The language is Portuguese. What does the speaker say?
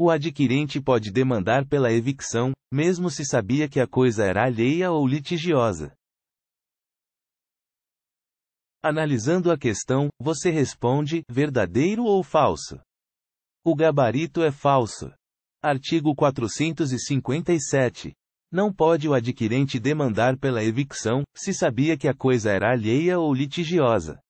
O adquirente pode demandar pela evicção, mesmo se sabia que a coisa era alheia ou litigiosa. Analisando a questão, você responde: verdadeiro ou falso? O gabarito é falso. Artigo 457. Não pode o adquirente demandar pela evicção, se sabia que a coisa era alheia ou litigiosa.